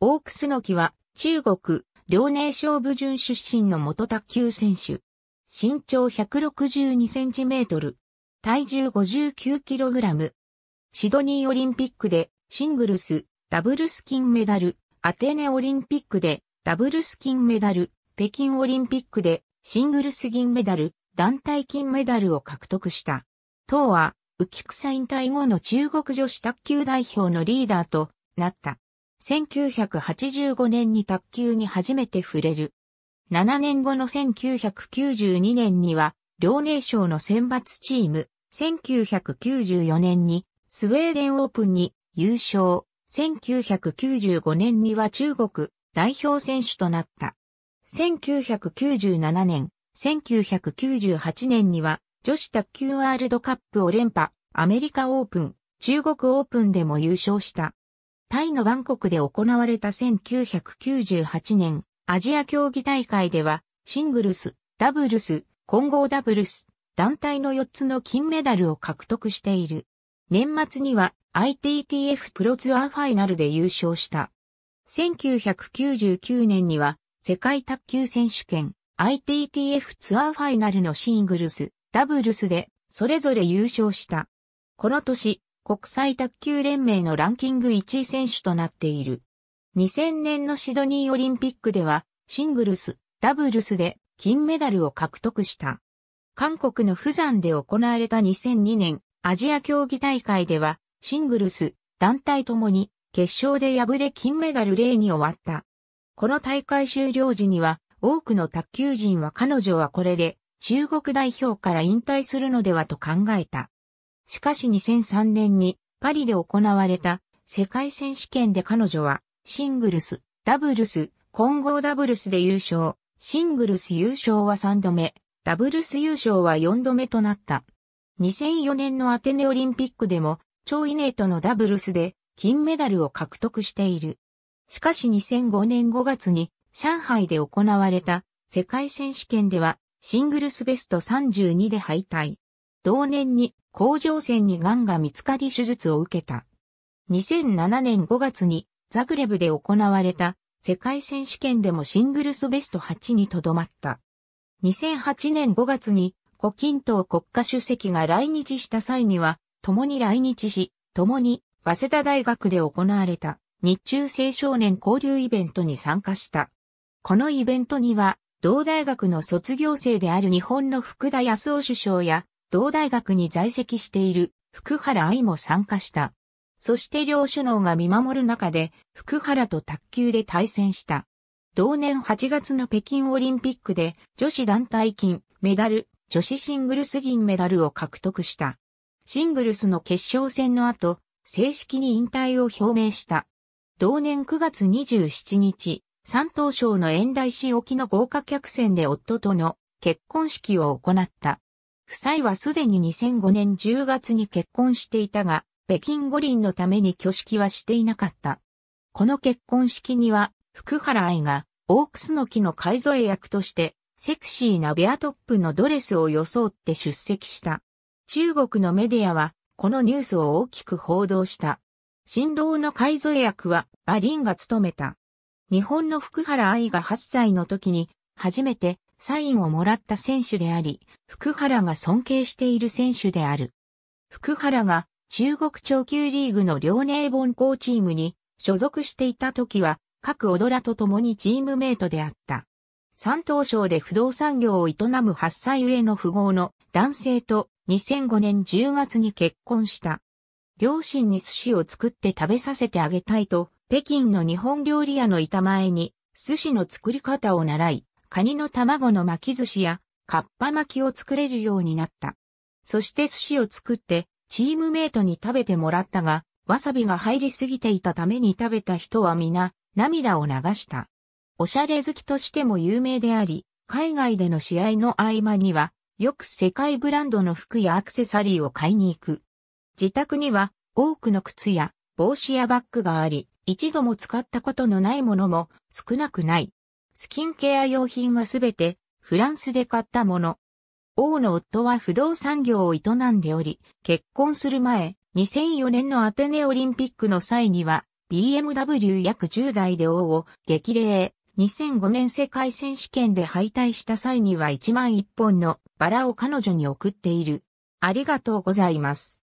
オークスの木は中国、遼寧省部順出身の元卓球選手。身長162センチメートル。体重59キログラム。シドニーオリンピックでシングルス、ダブルス金メダル。アテネオリンピックでダブルス金メダル。北京オリンピックでシングルス銀メダル、団体金メダルを獲得した。当は、浮草引退後の中国女子卓球代表のリーダーとなった。1985年に卓球に初めて触れる。7年後の1992年には、遼寧省の選抜チーム、1994年にスウェーデンオープンに優勝、1995年には中国代表選手となった。1997年、1998年には女子卓球ワールドカップを連覇、アメリカオープン、中国オープンでも優勝した。タイのバンコクで行われた1998年アジア競技大会ではシングルス、ダブルス、混合ダブルス、団体の4つの金メダルを獲得している。年末には ITTF プロツアーファイナルで優勝した。1999年には世界卓球選手権 ITTF ツアーファイナルのシングルス、ダブルスでそれぞれ優勝した。この年、国際卓球連盟のランキング1位選手となっている。2000年のシドニーオリンピックでは、シングルス、ダブルスで金メダルを獲得した。韓国の釜山で行われた2002年アジア競技大会では、シングルス、団体ともに決勝で敗れ金メダル0に終わった。この大会終了時には、多くの卓球人は彼女はこれで中国代表から引退するのではと考えた。しかし2003年にパリで行われた世界選手権で彼女はシングルス、ダブルス、混合ダブルスで優勝。シングルス優勝は3度目、ダブルス優勝は4度目となった。2004年のアテネオリンピックでも、超イネートのダブルスで金メダルを獲得している。しかし2005年5月に上海で行われた世界選手権ではシングルスベスト32で敗退。同年に甲状腺に癌が見つかり手術を受けた。2007年5月にザグレブで行われた世界選手権でもシングルスベスト8にとどまった。2008年5月に胡錦涛国家主席が来日した際には共に来日し、共に早稲田大学で行われた日中青少年交流イベントに参加した。このイベントには同大学の卒業生である日本の福田康夫首相や同大学に在籍している福原愛も参加した。そして両首脳が見守る中で、福原と卓球で対戦した。同年8月の北京オリンピックで女子団体金メダル、女子シングルス銀メダルを獲得した。シングルスの決勝戦の後、正式に引退を表明した。同年9月27日、山東省の遠大市沖の豪華客船で夫との結婚式を行った。夫妻はすでに2005年10月に結婚していたが、北京五輪のために挙式はしていなかった。この結婚式には、福原愛が、オークスの木の買添え役として、セクシーなベアトップのドレスを装って出席した。中国のメディアは、このニュースを大きく報道した。新郎の改造役はリンが務めた。日本の福原愛が8歳の時に初めてサインをもらった選手であり、福原が尊敬している選手である。福原が中国超級リーグの遼寧本校チームに所属していた時は、各踊らと共にチームメイトであった。山東省で不動産業を営む8歳上の富豪の男性と2005年10月に結婚した。両親に寿司を作って食べさせてあげたいと、北京の日本料理屋の板前に寿司の作り方を習い、カニの卵の巻き寿司や、カッパ巻きを作れるようになった。そして寿司を作って、チームメイトに食べてもらったが、わさびが入りすぎていたために食べた人は皆、涙を流した。おしゃれ好きとしても有名であり、海外での試合の合間には、よく世界ブランドの服やアクセサリーを買いに行く。自宅には多くの靴や帽子やバッグがあり、一度も使ったことのないものも少なくない。スキンケア用品はすべてフランスで買ったもの。王の夫は不動産業を営んでおり、結婚する前、2004年のアテネオリンピックの際には、BMW 約10台で王を激励。2005年世界選手権で敗退した際には1万1本のバラを彼女に送っている。ありがとうございます。